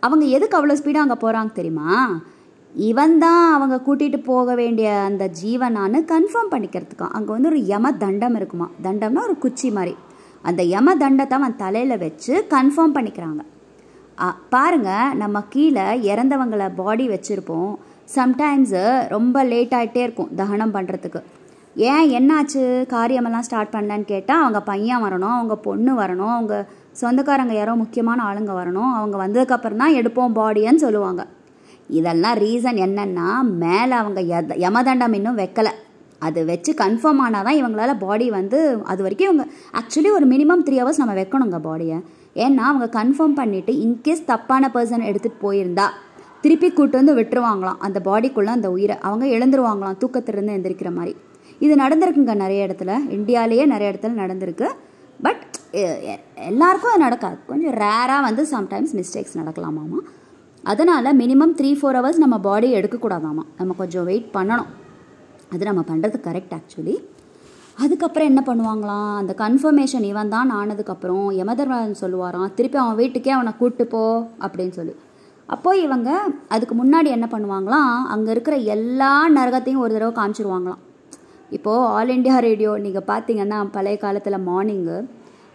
அவங்க எதுக்கு அவ்வளோ ஸ்பீடாக அங்கே போகிறாங்க தெரியுமா இவன் தான் அவங்க கூட்டிகிட்டு போக வேண்டிய அந்த ஜீவனான்னு கன்ஃபார்ம் பண்ணிக்கிறதுக்கும் அங்கே வந்து ஒரு யம தண்டம் இருக்குமா தண்டம்னா ஒரு குச்சி மாதிரி அந்த யம தண்டத்தை அவன் தலையில் வச்சு கன்ஃபார்ம் பண்ணிக்கிறாங்க பாருங்கள் நம்ம கீழே இறந்தவங்களை பாடி வச்சுருப்போம் சம்டைம்ஸு ரொம்ப லேட் ஆகிட்டே இருக்கும் தகனம் பண்ணுறதுக்கு ஏன் என்னாச்சு காரியமெல்லாம் ஸ்டார்ட் பண்ணலன்னு கேட்டால் அவங்க பையன் வரணும் அவங்க பொண்ணு வரணும் அவங்க சொந்தக்காரங்க யாரோ முக்கியமான ஆளுங்க வரணும் அவங்க வந்ததுக்கப்புறம் தான் எடுப்போம் பாடின்னு சொல்லுவாங்க இதெல்லாம் ரீசன் என்னென்னா மேலே அவங்க எத யமதண்டம் இன்னும் வைக்கலை அது வச்சு கன்ஃபார்ம் ஆனால் தான் இவங்களால் பாடி வந்து அது வரைக்கும் இவங்க ஆக்சுவலி ஒரு மினிமம் த்ரீ ஹவர்ஸ் நம்ம வைக்கணுங்க பாடியை ஏன்னா அவங்க கன்ஃபார்ம் பண்ணிவிட்டு இன்கேஸ் தப்பான பர்சன் எடுத்துகிட்டு போயிருந்தா திருப்பி கூட்டு வந்து விட்டுருவாங்களாம் அந்த பாடிக்குள்ளே அந்த உயிரை அவங்க எழுந்துருவாங்களாம் தூக்கத்திலிருந்து எழுந்திருக்கிற மாதிரி இது நடந்திருக்குங்க நிறைய இடத்துல இந்தியாலேயே நிறைய இடத்துல நடந்திருக்கு பட் எல்லாருக்கும் அது நடக்காது கொஞ்சம் ரேராக வந்து சம்டைம்ஸ் மிஸ்டேக்ஸ் நடக்கலாமாமா அதனால் மினிமம் த்ரீ ஃபோர் ஹவர்ஸ் நம்ம பாடி எடுக்கக்கூடாதாமா நம்ம கொஞ்சம் வெயிட் பண்ணணும் அது நம்ம பண்ணுறது கரெக்ட் ஆக்சுவலி அதுக்கப்புறம் என்ன பண்ணுவாங்களாம் அந்த கன்ஃபர்மேஷன் இவன் தான் ஆனதுக்கப்புறம் யமதர்மன் சொல்லுவாராம் திருப்பி அவன் வீட்டுக்கே அவனை கூப்பிட்டு போ அப்படின்னு சொல்லி அப்போது இவங்க அதுக்கு முன்னாடி என்ன பண்ணுவாங்களாம் அங்கே இருக்கிற எல்லா நரகத்தையும் ஒரு தடவை காமிச்சிருவாங்களாம் இப்போது ஆல் இண்டியா ரேடியோ நீங்கள் பார்த்தீங்கன்னா பழைய காலத்தில் மார்னிங்கு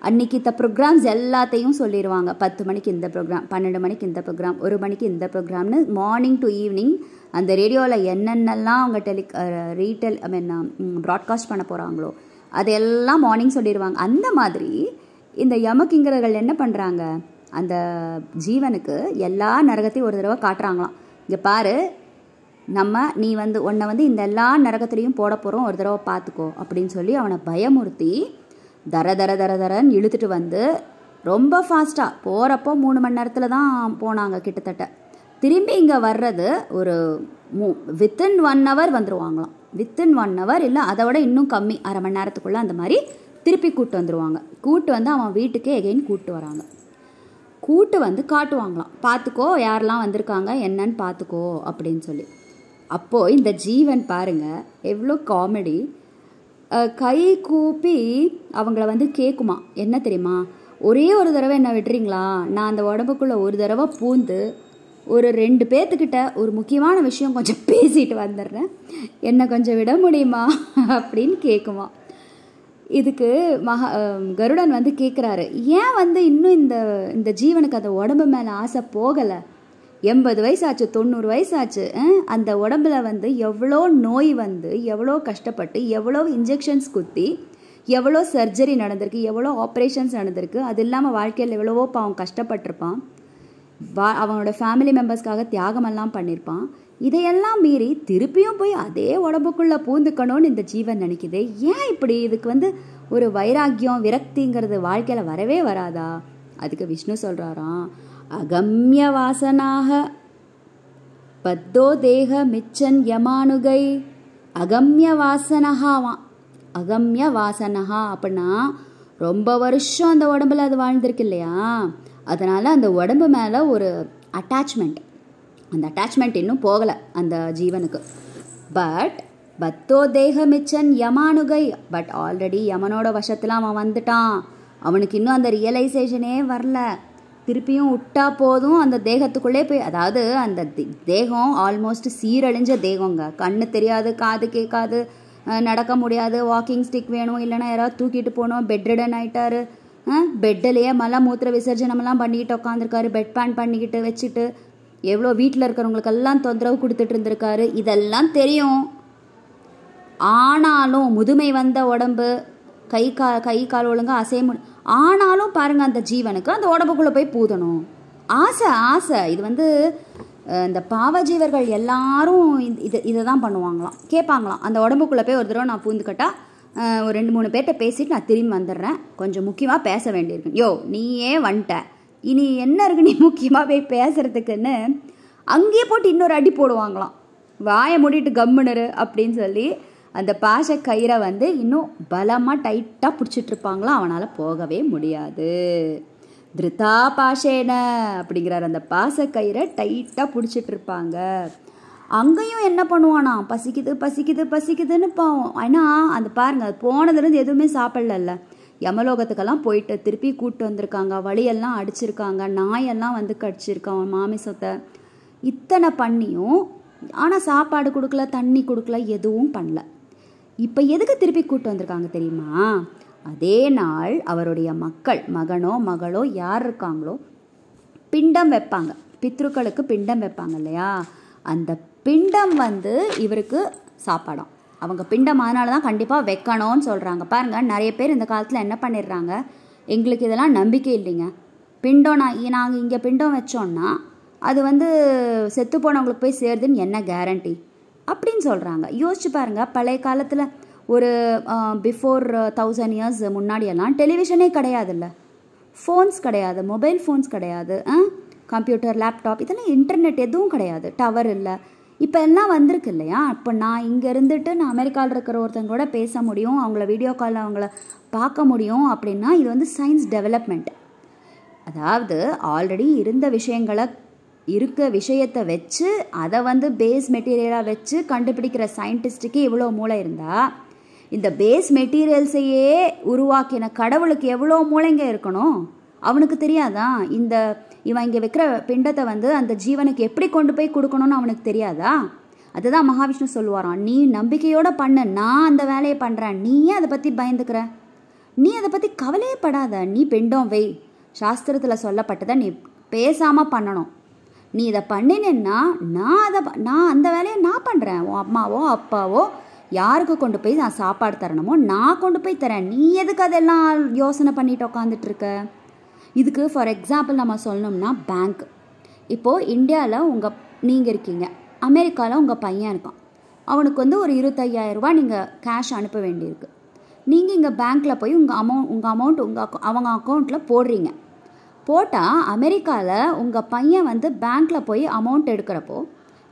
அன்றைக்கி இந்த ப்ரோக்ராம்ஸ் எல்லாத்தையும் சொல்லிடுவாங்க பத்து மணிக்கு இந்த ப்ரோக்ராம் பன்னெண்டு மணிக்கு இந்த ப்ரோக்ராம் ஒரு மணிக்கு இந்த ப்ரோக்ராம்னு மார்னிங் டு ஈவினிங் அந்த ரேடியோவில் என்னென்னலாம் அவங்க டெலி ரீட்டெல் ஐ மீன் ப்ராட்காஸ்ட் பண்ண போகிறாங்களோ அதையெல்லாம் மார்னிங் சொல்லிடுவாங்க அந்த மாதிரி இந்த யமகிங்கர்கள் என்ன பண்ணுறாங்க அந்த ஜீவனுக்கு எல்லா நரகத்தையும் ஒரு தடவை காட்டுறாங்களாம் இங்கே பாரு நம்ம நீ வந்து உன்னை வந்து இந்த எல்லா நரகத்துலேயும் போட போகிறோம் ஒரு தடவை பார்த்துக்கோ அப்படின்னு சொல்லி அவனை பயமுறுத்தி தர தர தர தரன்னு இழுத்துட்டு வந்து ரொம்ப ஃபாஸ்ட்டாக போகிறப்போ மூணு மணி நேரத்தில் தான் போனாங்க கிட்டத்தட்ட திரும்பி இங்கே வர்றது ஒரு மூ வித்தின் ஒன் ஹவர் வந்துடுவாங்களாம் வித்தின் ஒன் ஹவர் இல்லை அதை விட இன்னும் கம்மி அரை மணி நேரத்துக்குள்ளே அந்த மாதிரி திருப்பி கூப்பிட்டு வந்துடுவாங்க கூட்டு வந்து அவன் வீட்டுக்கே எகெயின் கூட்டு வராங்க கூட்டு வந்து காட்டுவாங்களாம் பார்த்துக்கோ யாரெல்லாம் வந்திருக்காங்க என்னன்னு பார்த்துக்கோ அப்படின்னு சொல்லி அப்போது இந்த ஜீவன் பாருங்கள் எவ்வளோ காமெடி கை கூப்பி அவங்கள வந்து கேட்குமா என்ன தெரியுமா ஒரே ஒரு தடவை என்ன விட்டுறீங்களா நான் அந்த உடம்புக்குள்ளே ஒரு தடவை பூந்து ஒரு ரெண்டு பேர்த்துக்கிட்ட ஒரு முக்கியமான விஷயம் கொஞ்சம் [LAUGHS] பேசிட்டு வந்துடுறேன் என்னை கொஞ்சம் விட முடியுமா [LAUGHS] அப்படின்னு கேட்குமா இதுக்கு மகா கருடன் வந்து கேட்குறாரு ஏன் வந்து இன்னும் இந்த இந்த ஜீவனுக்கு அந்த உடம்பு மேலே ஆசை போகலை எண்பது வயசு ஆச்சு தொண்ணூறு வயசு ஆச்சு அந்த உடம்புல வந்து எவ்வளோ நோய் வந்து எவ்வளோ கஷ்டப்பட்டு எவ்வளோ இன்ஜெக்ஷன்ஸ் குத்தி எவ்வளோ சர்ஜரி நடந்திருக்கு எவ்வளோ ஆப்ரேஷன்ஸ் நடந்திருக்கு அது இல்லாமல் வாழ்க்கையில் எவ்வளவோ பாவம் கஷ்டப்பட்டிருப்பான் வா அவனோட ஃபேமிலி மெம்பர்ஸ்க்காக தியாகமெல்லாம் பண்ணியிருப்பான் இதையெல்லாம் மீறி திருப்பியும் போய் அதே உடம்புக்குள்ளே பூந்துக்கணும்னு இந்த ஜீவன் நினைக்குது ஏன் இப்படி இதுக்கு வந்து ஒரு வைராக்கியம் விரக்திங்கிறது வாழ்க்கையில் வரவே வராதா அதுக்கு விஷ்ணு சொல்கிறாராம் அகம்ய வாசனாக பத்தோ தேக மிச்சன் யமானுகை அகம்ய வாசனகாவான் அகம்ய வாசனகா அப்படின்னா ரொம்ப வருஷம் அந்த உடம்புல அது வாழ்ந்திருக்கு இல்லையா அதனால் அந்த உடம்பு மேலே ஒரு அட்டாச்மெண்ட் அந்த அட்டாச்மெண்ட் இன்னும் போகலை அந்த ஜீவனுக்கு பட் பத்தோ தேக மிச்சன் யமானுகை பட் ஆல்ரெடி யமனோட வசத்தில் அவன் வந்துட்டான் அவனுக்கு இன்னும் அந்த ரியலைசேஷனே வரல திருப்பியும் விட்டா போதும் அந்த தேகத்துக்குள்ளே போய் அதாவது அந்த தேகம் ஆல்மோஸ்ட் சீரழிஞ்ச தேகங்க கண்ணு தெரியாது காது கேட்காது நடக்க முடியாது வாக்கிங் ஸ்டிக் வேணும் இல்லைனா யாராவது தூக்கிட்டு போகணும் பெட்ரிடன் ஆயிட்டாரு பெட்டிலேயே மலை மூத்திர விசர்ஜனமெல்லாம் பண்ணிக்கிட்டு உட்காந்துருக்காரு பெட் பேன் பண்ணிக்கிட்டு வச்சுட்டு எவ்வளோ வீட்டில் இருக்கிறவங்களுக்கெல்லாம் தொந்தரவு கொடுத்துட்டு இருந்திருக்காரு இதெல்லாம் தெரியும் ஆனாலும் முதுமை வந்த உடம்பு கை கா கை கால் ஒழுங்காக அசைய முடி ஆனாலும் பாருங்கள் அந்த ஜீவனுக்கு அந்த உடம்புக்குள்ளே போய் பூதணும் ஆசை ஆசை இது வந்து இந்த பாவஜீவர்கள் எல்லாரும் இது இதை தான் பண்ணுவாங்களாம் கேட்பாங்களாம் அந்த உடம்புக்குள்ளே போய் ஒரு தடவை நான் பூந்துக்கிட்டால் ஒரு ரெண்டு மூணு பேர்கிட்ட பேசிட்டு நான் திரும்பி வந்துடுறேன் கொஞ்சம் முக்கியமாக பேச வேண்டியிருக்கு யோ நீயே வந்துட்ட இனி என்ன இருக்கு நீ முக்கியமாக போய் பேசுகிறதுக்குன்னு அங்கேயே போட்டு இன்னொரு அடி போடுவாங்களாம் வாயை மூடிட்டு கம்முனரு அப்படின்னு சொல்லி அந்த பாச கயிறை வந்து இன்னும் பலமாக டைட்டாக பிடிச்சிட்ருப்பாங்களாம் அவனால் போகவே முடியாது திருதா பாஷேன அப்படிங்கிறார் அந்த பாச கயிறை டைட்டாக பிடிச்சிட்ருப்பாங்க அங்கேயும் என்ன பண்ணுவானா பசிக்குது பசிக்குது பசிக்குதுன்னு பாவம் ஆனால் அந்த பாருங்கள் போனதுலேருந்து எதுவுமே சாப்பிடல யமலோகத்துக்கெல்லாம் போயிட்டு திருப்பி கூப்பிட்டு வந்திருக்காங்க வழியெல்லாம் அடிச்சிருக்காங்க நாயெல்லாம் வந்து கடிச்சிருக்கான் மாமிசத்தை இத்தனை பண்ணியும் ஆனால் சாப்பாடு கொடுக்கல தண்ணி கொடுக்கல எதுவும் பண்ணல இப்போ எதுக்கு திருப்பி கூப்பிட்டு வந்திருக்காங்க தெரியுமா அதே நாள் அவருடைய மக்கள் மகனோ மகளோ யார் இருக்காங்களோ பிண்டம் வைப்பாங்க பித்ருக்களுக்கு பிண்டம் வைப்பாங்க இல்லையா அந்த பிண்டம் வந்து இவருக்கு சாப்பாடும் அவங்க பிண்டம் அதனால தான் கண்டிப்பாக வைக்கணும்னு சொல்கிறாங்க பாருங்கள் நிறைய பேர் இந்த காலத்தில் என்ன பண்ணிடுறாங்க எங்களுக்கு இதெல்லாம் நம்பிக்கை இல்லைங்க பிண்டம் நான் நாங்கள் இங்கே பிண்டம் வச்சோன்னா அது வந்து செத்து போனவங்களுக்கு போய் சேருதுன்னு என்ன கேரண்டி அப்படின்னு சொல்கிறாங்க யோசிச்சு பாருங்கள் பழைய காலத்தில் ஒரு பிஃபோர் தௌசண்ட் இயர்ஸ் முன்னாடியெல்லாம் டெலிவிஷனே கிடையாதுல்ல ஃபோன்ஸ் கிடையாது மொபைல் ஃபோன்ஸ் கிடையாது கம்ப்யூட்டர் லேப்டாப் இதெல்லாம் இன்டர்நெட் எதுவும் கிடையாது டவர் இல்லை இப்போ எல்லாம் வந்திருக்கு இல்லையா இப்போ நான் இங்கே இருந்துட்டு நான் அமெரிக்காவில் இருக்கிற கூட பேச முடியும் அவங்கள வீடியோ காலில் அவங்கள பார்க்க முடியும் அப்படின்னா இது வந்து சயின்ஸ் டெவலப்மெண்ட் அதாவது ஆல்ரெடி இருந்த விஷயங்களை இருக்க விஷயத்தை வச்சு அதை வந்து பேஸ் மெட்டீரியலாக வச்சு கண்டுபிடிக்கிற சயின்டிஸ்ட்டுக்கு இவ்வளோ மூளை இருந்தால் இந்த பேஸ் மெட்டீரியல்ஸையே உருவாக்கின கடவுளுக்கு எவ்வளோ மூளைங்க இருக்கணும் அவனுக்கு தெரியாதான் இந்த இவன் இங்கே வைக்கிற பிண்டத்தை வந்து அந்த ஜீவனுக்கு எப்படி கொண்டு போய் கொடுக்கணும்னு அவனுக்கு தெரியாதா அதுதான் மகாவிஷ்ணு சொல்லுவாராம் நீ நம்பிக்கையோட பண்ண நான் அந்த வேலையை பண்ணுறேன் நீ அதை பற்றி பயந்துக்கிற நீ அதை பற்றி கவலையே படாத நீ பிண்டம் வை சாஸ்திரத்தில் சொல்லப்பட்டதை நீ பேசாமல் பண்ணணும் நீ இதை பண்ணினேன்னா நான் அதை நான் அந்த வேலையை நான் பண்ணுறேன் உன் அம்மாவோ அப்பாவோ யாருக்கு கொண்டு போய் நான் சாப்பாடு தரணுமோ நான் கொண்டு போய் தரேன் நீ எதுக்கு அதெல்லாம் யோசனை பண்ணிட்டு உக்காந்துட்டு இருக்க இதுக்கு ஃபார் எக்ஸாம்பிள் நம்ம சொல்லணும்னா பேங்க் இப்போது இந்தியாவில் உங்கள் நீங்கள் இருக்கீங்க அமெரிக்காவில் உங்கள் பையன் இருக்கான் அவனுக்கு வந்து ஒரு இருபத்தையாயிரரூபா நீங்கள் கேஷ் அனுப்ப வேண்டியிருக்கு நீங்கள் இங்கே பேங்க்கில் போய் உங்கள் அமௌண்ட் உங்கள் அமௌண்ட் உங்கள் அவங்க அக்கௌண்ட்டில் போடுறீங்க போட்டால் அமெரிக்காவில் உங்கள் பையன் வந்து பேங்க்கில் போய் அமௌண்ட் எடுக்கிறப்போ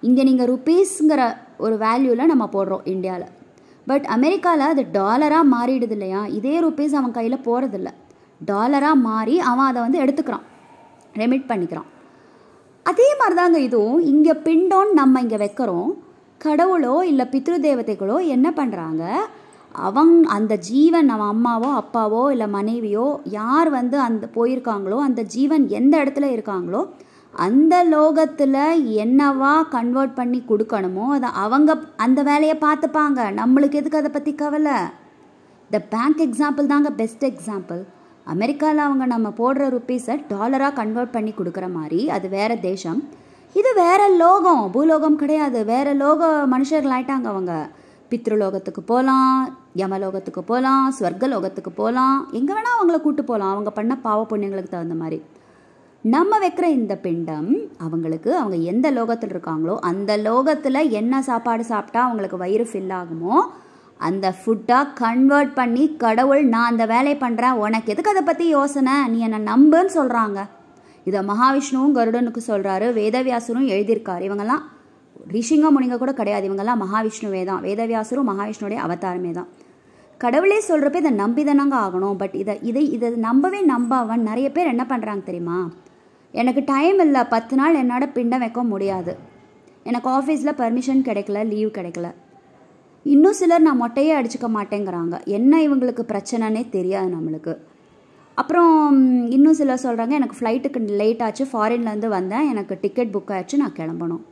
இங்கே நீங்கள் ருபீஸுங்கிற ஒரு வேல்யூவில் நம்ம போடுறோம் இந்தியாவில் பட் அமெரிக்காவில் அது டாலராக மாறிடுது இல்லையா இதே ருபீஸ் அவன் கையில் போகிறதில்லை டாலராக மாறி அவன் அதை வந்து எடுத்துக்கிறான் ரெமிட் பண்ணிக்கிறான் அதே மாதிரி தாங்க இதுவும் இங்கே பிண்டோன்னு நம்ம இங்கே வைக்கிறோம் கடவுளோ இல்லை பித்ரு தேவதைகளோ என்ன பண்ணுறாங்க அவங் அந்த ஜீவன் அவன் அம்மாவோ அப்பாவோ இல்லை மனைவியோ யார் வந்து அந்த போயிருக்காங்களோ அந்த ஜீவன் எந்த இடத்துல இருக்காங்களோ அந்த லோகத்தில் என்னவா கன்வெர்ட் பண்ணி கொடுக்கணுமோ அதை அவங்க அந்த வேலையை பார்த்துப்பாங்க நம்மளுக்கு எதுக்கு அதை பற்றி கவலை த பேங்க் எக்ஸாம்பிள் தாங்க பெஸ்ட் எக்ஸாம்பிள் அமெரிக்காவில் அவங்க நம்ம போடுற ருப்பீஸை டாலராக கன்வெர்ட் பண்ணி கொடுக்குற மாதிரி அது வேறு தேசம் இது வேறு லோகம் பூலோகம் கிடையாது வேறு லோக மனுஷர்கள் ஆயிட்டாங்க அவங்க பித்ருலோகத்துக்கு போகலாம் யமலோகத்துக்கு போகலாம் ஸ்வர்கலோகத்துக்கு போகலாம் எங்கே வேணால் அவங்கள கூட்டு போகலாம் அவங்க பண்ண பாவ புண்ணியங்களுக்கு தகுந்த மாதிரி நம்ம வைக்கிற இந்த பிண்டம் அவங்களுக்கு அவங்க எந்த லோகத்தில் இருக்காங்களோ அந்த லோகத்தில் என்ன சாப்பாடு சாப்பிட்டா அவங்களுக்கு வயிறு ஃபில் ஆகுமோ அந்த ஃபுட்டாக கன்வெர்ட் பண்ணி கடவுள் நான் அந்த வேலை பண்ணுறேன் உனக்கு எதுக்கு அதை பற்றி யோசனை நீ என்னை நம்புன்னு சொல்கிறாங்க இதை மகாவிஷ்ணுவும் கருடனுக்கு சொல்கிறாரு வேதவியாசரும் எழுதியிருக்கார் இவங்கெல்லாம் ரிஷிங்க முனிங்க கூட கிடையாது இவங்கெல்லாம் மகாவிஷ்ணுவே தான் வேதவியாசரும் மகாவிஷ்ணுடைய அவதாரமே தான் கடவுளே சொல்கிறப்ப இதை நம்பி ஆகணும் பட் இதை இதை இதை நம்பவே நம்பாவன் நிறைய பேர் என்ன பண்ணுறாங்க தெரியுமா எனக்கு டைம் இல்லை பத்து நாள் என்னோட பிண்டம் வைக்க முடியாது எனக்கு ஆஃபீஸில் பர்மிஷன் கிடைக்கல லீவ் கிடைக்கல இன்னும் சிலர் நான் மொட்டையே அடிச்சுக்க மாட்டேங்கிறாங்க என்ன இவங்களுக்கு பிரச்சனைனே தெரியாது நம்மளுக்கு அப்புறம் இன்னும் சிலர் சொல்கிறாங்க எனக்கு ஃப்ளைட்டுக்கு லேட் ஆச்சு ஃபாரின்லேருந்து வந்தேன் எனக்கு டிக்கெட் புக் ஆயிடுச்சு நான் கிளம்பணும்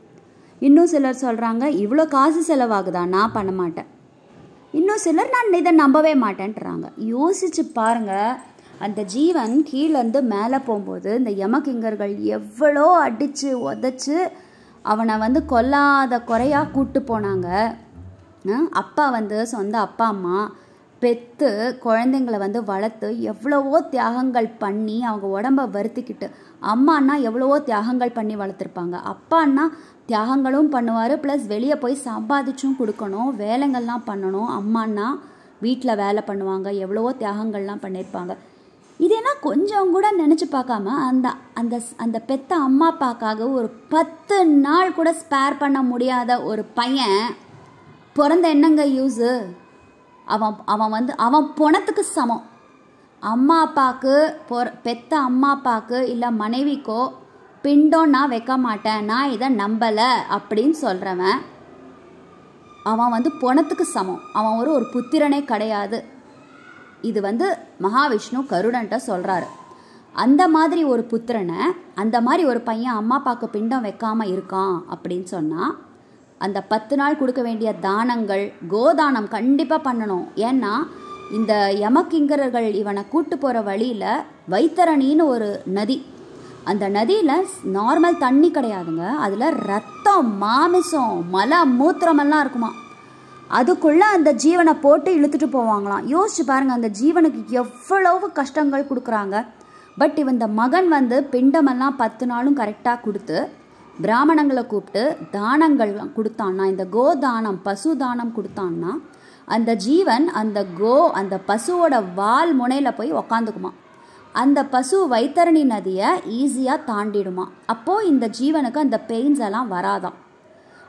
இன்னும் சிலர் சொல்கிறாங்க இவ்வளோ காசு செலவாகுதா நான் பண்ண மாட்டேன் இன்னும் சிலர் நான் இதை நம்பவே மாட்டேன்றாங்க யோசித்து பாருங்கள் அந்த ஜீவன் கீழேருந்து மேலே போகும்போது இந்த யமகிங்கர்கள் எவ்வளோ அடித்து உதச்சி அவனை வந்து கொல்லாத குறையாக கூப்பிட்டு போனாங்க அப்பா வந்து சொந்த அப்பா அம்மா பெற்று குழந்தைங்களை வந்து வளர்த்து எவ்வளவோ தியாகங்கள் பண்ணி அவங்க உடம்ப வருத்திக்கிட்டு அம்மானா எவ்வளவோ தியாகங்கள் பண்ணி வளர்த்துருப்பாங்க அப்பான்னா தியாகங்களும் பண்ணுவார் ப்ளஸ் வெளியே போய் சம்பாதிச்சும் கொடுக்கணும் வேலைங்கள்லாம் பண்ணணும் அம்மானா வீட்டில் வேலை பண்ணுவாங்க எவ்வளவோ தியாகங்கள்லாம் பண்ணியிருப்பாங்க இதெல்லாம் கொஞ்சம் கூட நினச்சி பார்க்காம அந்த அந்த அந்த பெத்த அம்மா அப்பாக்காக ஒரு பத்து நாள் கூட ஸ்பேர் பண்ண முடியாத ஒரு பையன் பிறந்த என்னங்க யூஸு அவன் அவன் வந்து அவன் பொணத்துக்கு சமம் அம்மா அப்பாவுக்கு பொ பெத்த அம்மா அப்பாவுக்கு இல்லை மனைவிக்கோ பிண்டம் நான் வைக்க மாட்டேன் நான் இதை நம்பலை அப்படின்னு சொல்கிறவன் அவன் வந்து பொணத்துக்கு சமம் அவன் ஒரு ஒரு புத்திரனே கிடையாது இது வந்து மகாவிஷ்ணு கருடன்ட்ட சொல்கிறாரு அந்த மாதிரி ஒரு புத்திரனை அந்த மாதிரி ஒரு பையன் அம்மா அப்பாவுக்கு பிண்டம் வைக்காமல் இருக்கான் அப்படின்னு சொன்னால் அந்த பத்து நாள் கொடுக்க வேண்டிய தானங்கள் கோதானம் கண்டிப்பாக பண்ணணும் ஏன்னா இந்த யமக்கிங்கரர்கள் இவனை கூட்டு போகிற வழியில் வைத்தரணின்னு ஒரு நதி அந்த நதியில் நார்மல் தண்ணி கிடையாதுங்க அதில் ரத்தம் மாமிசம் மல மூத்திரமெல்லாம் இருக்குமா அதுக்குள்ளே அந்த ஜீவனை போட்டு இழுத்துட்டு போவாங்களாம் யோசிச்சு பாருங்கள் அந்த ஜீவனுக்கு எவ்வளவு கஷ்டங்கள் கொடுக்குறாங்க பட் இவன் இந்த மகன் வந்து பிண்டமெல்லாம் பத்து நாளும் கரெக்டாக கொடுத்து பிராமணங்களை கூப்பிட்டு தானங்கள் கொடுத்தான்னா இந்த கோ தானம் பசு தானம் கொடுத்தான்னா அந்த ஜீவன் அந்த கோ அந்த பசுவோட வால் முனையில் போய் உக்காந்துக்குமா அந்த பசு வைத்தரணி நதியை ஈஸியாக தாண்டிடுமா அப்போது இந்த ஜீவனுக்கு அந்த பெயின்ஸ் எல்லாம் வராதான்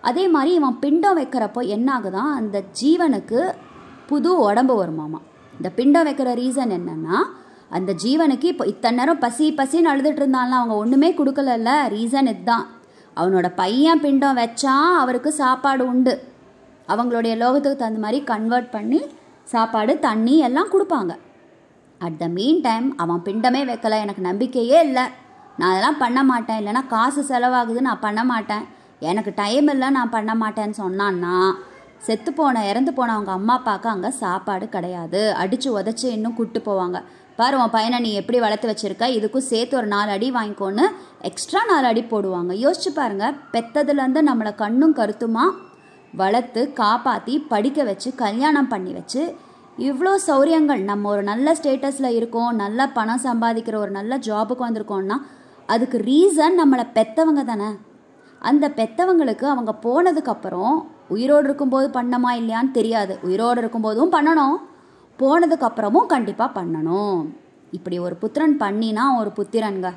அதே மாதிரி இவன் பிண்டம் வைக்கிறப்போ என்ன ஆகுதான் அந்த ஜீவனுக்கு புது உடம்பு வருமாமா இந்த பிண்டம் வைக்கிற ரீசன் என்னென்னா அந்த ஜீவனுக்கு இப்போ இத்தனை நேரம் பசி பசின்னு அழுதுட்டு இருந்தாலும் அவங்க ஒன்றுமே கொடுக்கலல்ல ரீசன் இதுதான் அவனோட பையன் பிண்டம் வச்சா அவருக்கு சாப்பாடு உண்டு அவங்களுடைய லோகத்துக்கு தகுந்த மாதிரி கன்வெர்ட் பண்ணி சாப்பாடு தண்ணி எல்லாம் கொடுப்பாங்க அட் த மீன் டைம் அவன் பிண்டமே வைக்கலை எனக்கு நம்பிக்கையே இல்லை நான் அதெல்லாம் பண்ண மாட்டேன் இல்லைனா காசு செலவாகுது நான் பண்ண மாட்டேன் எனக்கு டைம் இல்லை நான் பண்ண மாட்டேன்னு சொன்னான்னா செத்து போன இறந்து போன அவங்க அம்மா அப்பாவுக்கு அங்கே சாப்பாடு கிடையாது அடித்து உதச்சி இன்னும் கூப்பிட்டு போவாங்க பாரு உன் பையனை நீ எப்படி வளர்த்து வச்சுருக்க இதுக்கும் சேர்த்து ஒரு நாலு அடி வாங்கிக்கோன்னு எக்ஸ்ட்ரா நாலு அடி போடுவாங்க யோசிச்சு பாருங்கள் பெத்ததுலேருந்து நம்மளை கண்ணும் கருத்துமாக வளர்த்து காப்பாற்றி படிக்க வச்சு கல்யாணம் பண்ணி வச்சு இவ்வளோ சௌரியங்கள் நம்ம ஒரு நல்ல ஸ்டேட்டஸில் இருக்கோம் நல்ல பணம் சம்பாதிக்கிற ஒரு நல்ல ஜாபுக்கு வந்திருக்கோம்னா அதுக்கு ரீசன் நம்மளை பெத்தவங்க தானே அந்த பெத்தவங்களுக்கு அவங்க போனதுக்கப்புறம் உயிரோடு இருக்கும்போது பண்ணமா இல்லையான்னு தெரியாது உயிரோடு இருக்கும்போதும் பண்ணணும் போனதுக்கப்புறமும் கண்டிப்பாக பண்ணணும் இப்படி ஒரு புத்திரன் பண்ணினா அவன் ஒரு புத்திரன்க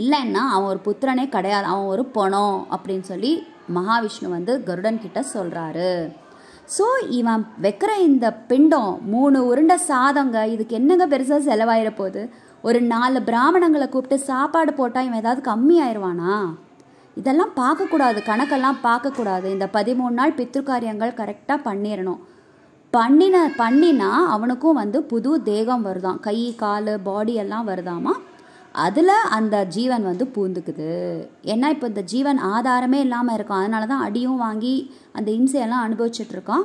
இல்லைன்னா அவன் ஒரு புத்திரனே கிடையாது அவன் ஒரு பணம் அப்படின்னு சொல்லி மகாவிஷ்ணு வந்து கருடன் கிட்ட சொல்கிறாரு ஸோ இவன் வைக்கிற இந்த பிண்டம் மூணு உருண்டை சாதங்க இதுக்கு என்னங்க பெருசாக செலவாயிட போகுது ஒரு நாலு பிராமணங்களை கூப்பிட்டு சாப்பாடு போட்டால் இவன் ஏதாவது கம்மி ஆயிடுவானா இதெல்லாம் பார்க்கக்கூடாது கணக்கெல்லாம் பார்க்கக்கூடாது இந்த பதிமூணு நாள் பித்திருக்காரியங்கள் கரெக்டாக பண்ணிடணும் பண்ணின பண்ணினா அவனுக்கும் வந்து புது தேகம் வருதான் கை கால் பாடி எல்லாம் வருதாமா அதில் அந்த ஜீவன் வந்து பூந்துக்குது ஏன்னா இப்போ இந்த ஜீவன் ஆதாரமே இல்லாமல் இருக்கும் அதனால தான் அடியும் வாங்கி அந்த இம்சையெல்லாம் அனுபவிச்சிட்ருக்கான்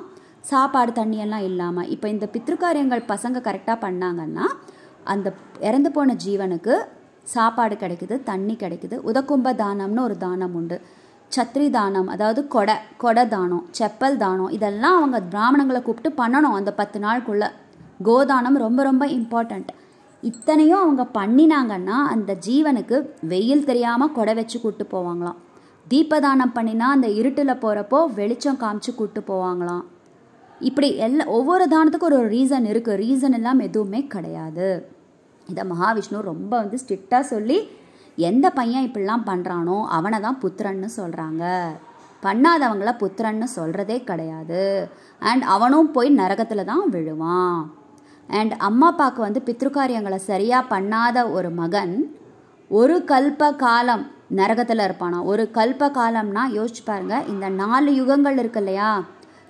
சாப்பாடு தண்ணியெல்லாம் இல்லாமல் இப்போ இந்த பித்திருக்காரியங்கள் பசங்க கரெக்டாக பண்ணாங்கன்னா அந்த இறந்து போன ஜீவனுக்கு சாப்பாடு கிடைக்குது தண்ணி கிடைக்குது உதக்கும்ப தானம்னு ஒரு தானம் உண்டு சத்ரி தானம் அதாவது கொடை கொடை தானம் செப்பல் தானம் இதெல்லாம் அவங்க பிராமணங்களை கூப்பிட்டு பண்ணணும் அந்த பத்து நாளுக்குள்ளே கோதானம் ரொம்ப ரொம்ப இம்பார்ட்டண்ட் இத்தனையும் அவங்க பண்ணினாங்கன்னா அந்த ஜீவனுக்கு வெயில் தெரியாமல் கொடை வச்சு கூப்பிட்டு போவாங்களாம் தீபதானம் பண்ணினா அந்த இருட்டில் போகிறப்போ வெளிச்சம் காமிச்சு கூப்பிட்டு போவாங்களாம் இப்படி எல்லா ஒவ்வொரு தானத்துக்கும் ஒரு ஒரு ரீசன் இருக்குது ரீசன் எல்லாம் எதுவுமே கிடையாது இதை மகாவிஷ்ணு ரொம்ப வந்து ஸ்ட்ரிக்டாக சொல்லி எந்த பையன் இப்படிலாம் பண்ணுறானோ அவனை தான் புத்திரன்னு சொல்கிறாங்க பண்ணாதவங்கள புத்திரன்னு சொல்கிறதே கிடையாது அண்ட் அவனும் போய் நரகத்தில் தான் விழுவான் அண்ட் அம்மா அப்பாவுக்கு வந்து பித்திருக்காரியங்களை சரியாக பண்ணாத ஒரு மகன் ஒரு கல்ப காலம் நரகத்தில் இருப்பானா ஒரு கல்ப காலம்னா யோசிச்சு பாருங்க இந்த நாலு யுகங்கள் இருக்கு இல்லையா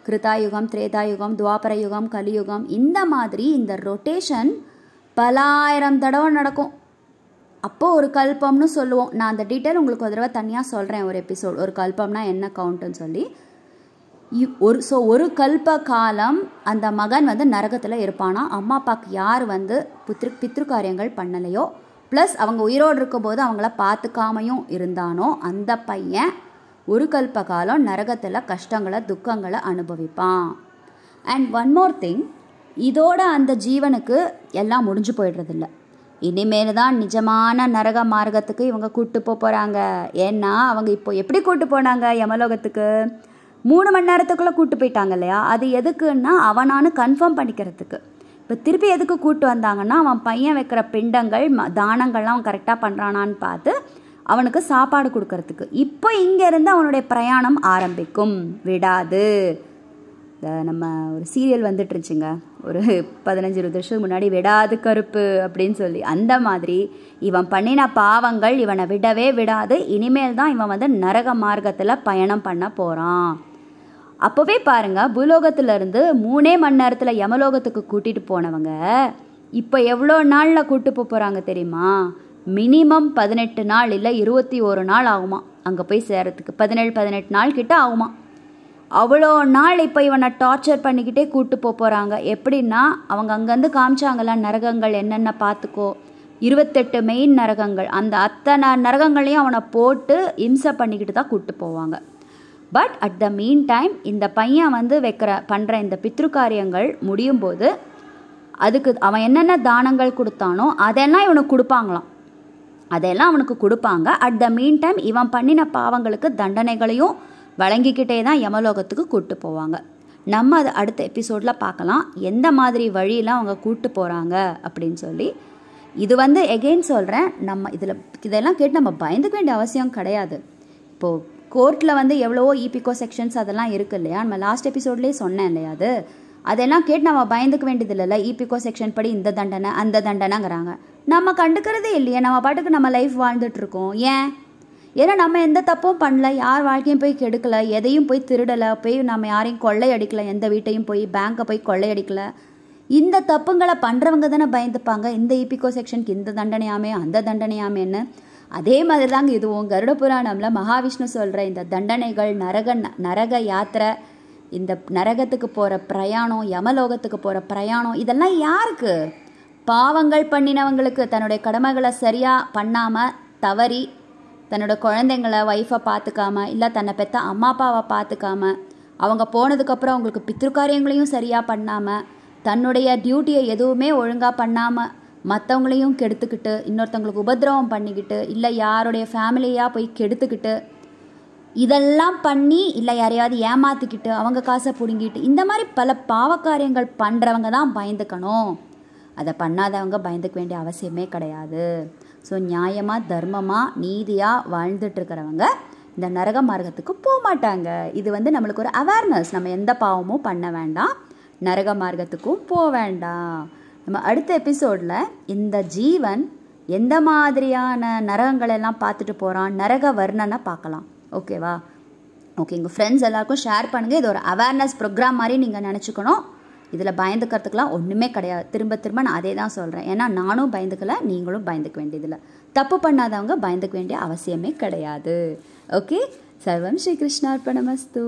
கிருதாயுகம் திரேதாயுகம் துவாபர யுகம் கலியுகம் இந்த மாதிரி இந்த ரொட்டேஷன் பலாயிரம் தடவை நடக்கும் அப்போது ஒரு கல்பம்னு சொல்லுவோம் நான் அந்த டீட்டெயில் உங்களுக்கு ஒரு தடவை தனியாக சொல்கிறேன் ஒரு எபிசோட் ஒரு கல்பம்னா என்ன கவுண்ட்டுன்னு சொல்லி ஒரு ஸோ ஒரு கல்ப காலம் அந்த மகன் வந்து நரகத்தில் இருப்பானா அம்மா அப்பாவுக்கு யார் வந்து பித்ரு காரியங்கள் பண்ணலையோ ப்ளஸ் அவங்க உயிரோடு இருக்கும்போது அவங்கள பார்த்துக்காமையும் இருந்தானோ அந்த பையன் ஒரு கல்ப காலம் நரகத்தில் கஷ்டங்களை துக்கங்களை அனுபவிப்பான் அண்ட் ஒன் மோர் திங் இதோட அந்த ஜீவனுக்கு எல்லாம் முடிஞ்சு போயிடுறதில்லை இனிமேல் தான் நிஜமான நரக மார்க்கத்துக்கு இவங்க கூப்பிட்டு போக போகிறாங்க ஏன்னா அவங்க இப்போ எப்படி கூப்பிட்டு போனாங்க யமலோகத்துக்கு மூணு மணி நேரத்துக்குள்ளே கூப்பிட்டு போயிட்டாங்க இல்லையா அது எதுக்குன்னா அவனானு கன்ஃபார்ம் பண்ணிக்கிறதுக்கு இப்போ திருப்பி எதுக்கு கூப்பிட்டு வந்தாங்கன்னா அவன் பையன் வைக்கிற பிண்டங்கள் தானங்கள்லாம் அவன் கரெக்டாக பண்ணுறானான்னு பார்த்து அவனுக்கு சாப்பாடு கொடுக்கறதுக்கு இப்போ இங்கேருந்து அவனுடைய பிரயாணம் ஆரம்பிக்கும் விடாது நம்ம ஒரு சீரியல் வந்துட்டுருச்சுங்க ஒரு பதினஞ்சு இருபது வருஷத்துக்கு முன்னாடி விடாது கருப்பு அப்படின்னு சொல்லி அந்த மாதிரி இவன் பண்ணின பாவங்கள் இவனை விடவே விடாது இனிமேல் தான் இவன் வந்து நரக மார்க்கத்தில் பயணம் பண்ண போகிறான் அப்போவே பாருங்கள் பூலோகத்திலேருந்து மூணே மணி நேரத்தில் யமலோகத்துக்கு கூட்டிகிட்டு போனவங்க இப்போ எவ்வளோ நாளில் கூட்டு போக போகிறாங்க தெரியுமா மினிமம் பதினெட்டு நாள் இல்லை இருபத்தி ஒரு நாள் ஆகுமா அங்கே போய் சேரத்துக்கு பதினேழு பதினெட்டு நாள் கிட்ட ஆகுமா அவ்வளோ நாள் இப்போ இவனை டார்ச்சர் பண்ணிக்கிட்டே கூப்பிட்டு போக போகிறாங்க எப்படின்னா அவங்க அங்கேருந்து காமிச்சாங்களா நரகங்கள் என்னென்ன பார்த்துக்கோ இருபத்தெட்டு மெயின் நரகங்கள் அந்த அத்தனை நரகங்களையும் அவனை போட்டு இம்சை பண்ணிக்கிட்டு தான் கூப்பிட்டு போவாங்க but at the mean time இந்த பையன் வந்து வைக்கிற பண்ணுற இந்த பித்ருக்காரியங்கள் முடியும் போது அதுக்கு அவன் என்னென்ன தானங்கள் கொடுத்தானோ அதெல்லாம் இவனுக்கு கொடுப்பாங்களாம் அதெல்லாம் அவனுக்கு கொடுப்பாங்க அட் த மீன் டைம் இவன் பண்ணின பாவங்களுக்கு தண்டனைகளையும் வழங்கிக்கிட்டே தான் யமலோகத்துக்கு கூப்பிட்டு போவாங்க நம்ம அதை அடுத்த எபிசோடில் பார்க்கலாம் எந்த மாதிரி வழியெலாம் அவங்க கூப்பிட்டு போகிறாங்க அப்படின்னு சொல்லி இது வந்து எகெயின் சொல்கிறேன் நம்ம இதில் இதெல்லாம் கேட்டு நம்ம பயந்துக்க வேண்டிய அவசியம் கிடையாது இப்போது கோர்ட்டில் வந்து எவ்வளவோ இபிகோ e செக்ஷன்ஸ் அதெல்லாம் இருக்குது இல்லையா நம்ம லாஸ்ட் எபிசோட்லேயே சொன்னேன் இல்லையா அது அதெல்லாம் கேட்டு நம்ம பயந்துக்க வேண்டியது இல்லைல்ல இபிகோ e செக்ஷன் படி இந்த தண்டனை அந்த தண்டனைங்கிறாங்க நம்ம கண்டுக்கிறதே இல்லையே நம்ம பாட்டுக்கு நம்ம லைஃப் வாழ்ந்துட்டுருக்கோம் ஏன் ஏன்னா நம்ம எந்த தப்பும் பண்ணல யார் வாழ்க்கையும் போய் கெடுக்கலை எதையும் போய் திருடலை போய் நம்ம யாரையும் கொள்ளையடிக்கலை எந்த வீட்டையும் போய் பேங்க்கை போய் கொள்ளையடிக்கல இந்த தப்புங்களை பண்ணுறவங்க தானே பயந்துப்பாங்க இந்த இபிகோ e செக்ஷனுக்கு இந்த தண்டனையாமே அந்த தண்டனையாமேன்னு அதே மாதிரி தாங்க இதுவும் கருட புராணம்ல மகாவிஷ்ணு சொல்கிற இந்த தண்டனைகள் நரக நரக யாத்திரை இந்த நரகத்துக்கு போகிற பிரயாணம் யமலோகத்துக்கு போகிற பிரயாணம் இதெல்லாம் யாருக்கு பாவங்கள் பண்ணினவங்களுக்கு தன்னுடைய கடமைகளை சரியாக பண்ணாமல் தவறி தன்னோட குழந்தைங்கள ஒய்ஃபை பார்த்துக்காம இல்லை தன்னை பெற்ற அம்மா அப்பாவை பார்த்துக்காம அவங்க போனதுக்கப்புறம் அவங்களுக்கு பித்திருக்காரியங்களையும் சரியாக பண்ணாமல் தன்னுடைய டியூட்டியை எதுவுமே ஒழுங்காக பண்ணாமல் மற்றவங்களையும் கெடுத்துக்கிட்டு இன்னொருத்தவங்களுக்கு உபதிரவம் பண்ணிக்கிட்டு இல்லை யாருடைய ஃபேமிலியாக போய் கெடுத்துக்கிட்டு இதெல்லாம் பண்ணி இல்லை யாரையாவது ஏமாற்றிக்கிட்டு அவங்க காசை பிடுங்கிட்டு இந்த மாதிரி பல பாவக்காரியங்கள் பண்ணுறவங்க தான் பயந்துக்கணும் அதை பண்ணாதவங்க பயந்துக்க வேண்டிய அவசியமே கிடையாது ஸோ நியாயமாக தர்மமாக நீதியாக வாழ்ந்துட்டுருக்கிறவங்க இந்த நரக மார்க்கத்துக்கு போக மாட்டாங்க இது வந்து நம்மளுக்கு ஒரு அவேர்னஸ் நம்ம எந்த பாவமும் பண்ண வேண்டாம் நரக மார்க்கத்துக்கும் போக வேண்டாம் நம்ம அடுத்த எபிசோடில் இந்த ஜீவன் எந்த மாதிரியான நரகங்களெல்லாம் எல்லாம் பார்த்துட்டு போகிறான் நரக வர்ணனை பார்க்கலாம் ஓகேவா ஓகே உங்கள் ஃப்ரெண்ட்ஸ் எல்லாருக்கும் ஷேர் பண்ணுங்கள் இது ஒரு அவேர்னஸ் ப்ரோக்ராம் மாதிரி நீங்கள் நினச்சிக்கணும் இதில் பயந்துக்கிறதுக்கெலாம் ஒன்றுமே கிடையாது திரும்ப திரும்ப நான் அதே தான் சொல்கிறேன் ஏன்னா நானும் பயந்துக்கலை நீங்களும் பயந்துக்க வேண்டியதில் தப்பு பண்ணாதவங்க பயந்துக்க வேண்டிய அவசியமே கிடையாது ஓகே சர்வம் ஸ்ரீகிருஷ்ணார்பணமஸ்து